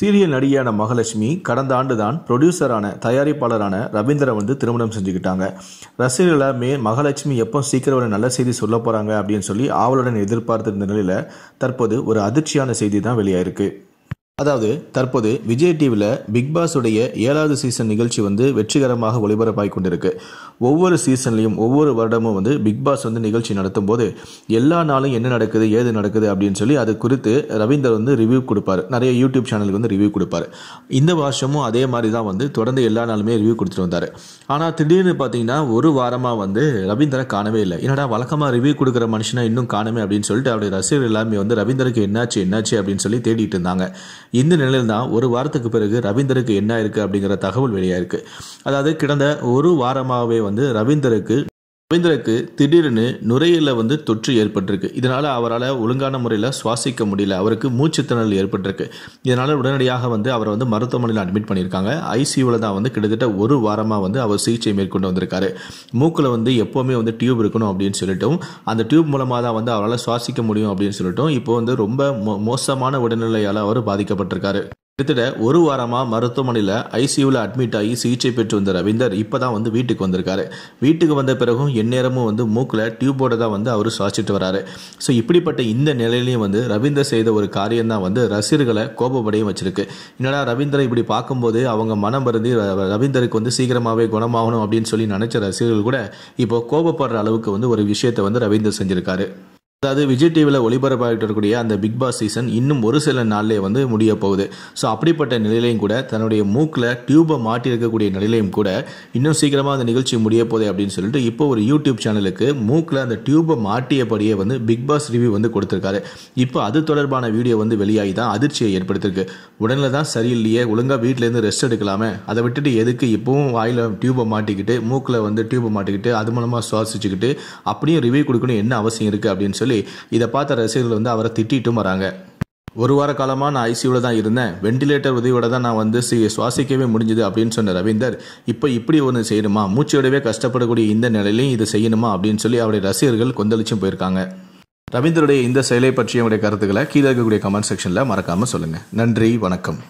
சீரிய நடிகையான மகாலட்சுமி கடந்த ஆண்டு தான் ப்ரொடியூசரான தயாரிப்பாளரான ரவீந்திரன் வந்து திருமணம் செஞ்சுக்கிட்டாங்க ரசிகர்களை மே மகாலட்சுமி எப்போ சீக்கிரம் ஒரு நல்ல செய்தி சொல்ல போகிறாங்க அப்படின்னு சொல்லி ஆவலுடன் எதிர்பார்த்திருந்த நிலையில் தற்போது ஒரு அதிர்ச்சியான செய்தி தான் வெளியாயிருக்கு அதாவது தற்போது விஜய் டிவியில் பிக் பாஸ் உடைய ஏழாவது சீசன் நிகழ்ச்சி வந்து வெற்றிகரமாக ஒளிபரப்பாகி கொண்டிருக்கு ஒவ்வொரு சீசன்லையும் ஒவ்வொரு வருடமும் வந்து பிக் பாஸ் வந்து நிகழ்ச்சி நடத்தும் போது எல்லா நாளும் என்ன நடக்குது ஏது நடக்குது அப்படின்னு சொல்லி அது குறித்து ரவீந்தர் வந்து ரிவ்யூ கொடுப்பார் நிறைய யூடியூப் சேனலுக்கு வந்து ரிவ்யூ கொடுப்பார் இந்த வருஷமும் அதே மாதிரி தான் வந்து தொடர்ந்து எல்லா நாளுமே ரிவ்யூ கொடுத்துட்டு வந்தார் ஆனால் திடீர்னு பார்த்தீங்கன்னா ஒரு வாரமாக வந்து ரவீந்தரை காணவே இல்லை என்னடா வழக்கமாக ரிவ்யூ கொடுக்குற மனுஷனாக இன்னும் காணமே அப்படின்னு சொல்லிட்டு அவருடைய ரசிகர் எல்லாமே வந்து ரவீந்தருக்கு என்னாச்சு என்னாச்சு அப்படின்னு சொல்லி தேடிட்டு இருந்தாங்க இந்த நிலையில் தான் ஒரு வாரத்துக்கு பிறகு ரவீந்தருக்கு என்ன இருக்குது அப்படிங்கிற தகவல் வெளியாயிருக்கு அதாவது கிடந்த ஒரு வாரமாகவே வந்து ரவீந்தருக்கு ரவீந்திரக்கு திடீர்னு நுரையீரல வந்து தொற்று ஏற்பட்டிருக்கு இதனால் அவரால் ஒழுங்கான முறையில் சுவாசிக்க முடியல அவருக்கு மூச்சு திணறல் ஏற்பட்டிருக்கு இதனால் உடனடியாக வந்து அவரை வந்து மருத்துவமனையில் அட்மிட் பண்ணியிருக்காங்க ஐசியூவில் தான் வந்து கிட்டத்தட்ட ஒரு வாரமாக வந்து அவர் சிகிச்சை மேற்கொண்டு வந்திருக்காரு மூக்கில் வந்து எப்போவுமே வந்து டியூப் இருக்கணும் அப்படின்னு சொல்லிட்டும் அந்த டியூப் மூலமாக தான் வந்து அவரால் சுவாசிக்க முடியும் அப்படின்னு சொல்லிட்டும் இப்போ வந்து ரொம்ப மோசமான உடல்நிலையால் அவர் பாதிக்கப்பட்டிருக்காரு கிட்டத்தட்ட ஒரு வாரமாக மருத்துவமனையில் ஐசியூவில் அட்மிட் ஆகி சிகிச்சை பெற்று வந்த ரவீந்தர் இப்போ தான் வந்து வீட்டுக்கு வந்திருக்காரு வீட்டுக்கு வந்த பிறகும் எந்நேரமும் வந்து மூக்கில் டியூப்போட தான் வந்து அவர் சுவாசிட்டு வராரு ஸோ இப்படிப்பட்ட இந்த நிலையிலையும் வந்து ரவீந்தர் செய்த ஒரு காரியம் தான் வந்து ரசிகர்களை கோபப்படையும் வச்சிருக்கு என்னடா ரவீந்தரை இப்படி பார்க்கும்போது அவங்க மனம் வருந்தி ரவீந்தருக்கு வந்து சீக்கிரமாகவே குணமாகணும் அப்படின்னு சொல்லி நினச்ச ரசிகர்கள் கூட இப்போ கோபப்படுற அளவுக்கு வந்து ஒரு விஷயத்தை வந்து ரவீந்தர் செஞ்சுருக்காரு அதாவது விஜய் டிவியில் ஒளிபரப்பாகிட்டு இருக்கக்கூடிய அந்த பிக் பாஸ் சீசன் இன்னும் ஒரு சில நாள்லேயே வந்து முடிய போகுது ஸோ அப்படிப்பட்ட நிலையிலையும் கூட தன்னுடைய மூக்கில் டியூபை மாட்டியிருக்கக்கூடிய நிலையிலையும் கூட இன்னும் சீக்கிரமாக அந்த நிகழ்ச்சி முடிய போதே அப்படின்னு சொல்லிட்டு இப்போ ஒரு யூடியூப் சேனலுக்கு மூக்கில் அந்த டியூபை மாட்டியபடியே வந்து பிக் பாஸ் ரிவ்யூ வந்து கொடுத்துருக்காரு இப்போ அது தொடர்பான வீடியோ வந்து வெளியாகி தான் அதிர்ச்சியை ஏற்படுத்திருக்கு உடனே தான் சரியில்லையே ஒழுங்காக வீட்டிலேருந்து ரெஸ்ட் எடுக்கலாமே அதை விட்டுட்டு எதுக்கு இப்போவும் வாயில் டியூபை மாட்டிக்கிட்டு மூக்கில் வந்து டியூபை மாட்டிக்கிட்டு அது மூலமாக சுவாசிச்சுக்கிட்டு அப்படியும் ரிவ்யூ கொடுக்கணும் என்ன அவசியம் இருக்குது அப்படின்னு சொல்லி சொல்லி இதை பார்த்த ரசிகர்கள் வந்து அவரை திட்டிட்டும் வராங்க ஒரு வார காலமாக நான் ஐசியூவில் தான் இருந்தேன் வெண்டிலேட்டர் உதவியோட தான் நான் வந்து சி சுவாசிக்கவே முடிஞ்சுது அப்படின்னு சொன்ன ரவீந்தர் இப்போ இப்படி ஒன்று செய்யணுமா மூச்சையோடவே கஷ்டப்படக்கூடிய இந்த நிலையிலையும் இது செய்யணுமா அப்படின்னு சொல்லி அவருடைய ரசிகர்கள் கொந்தளிச்சும் போயிருக்காங்க ரவீந்தருடைய இந்த செயலை பற்றிய அவருடைய கருத்துக்களை கீழே இருக்கக்கூடிய கமெண்ட் செக்ஷனில் மறக்காமல் சொல்லுங்கள் நன்றி வணக்கம்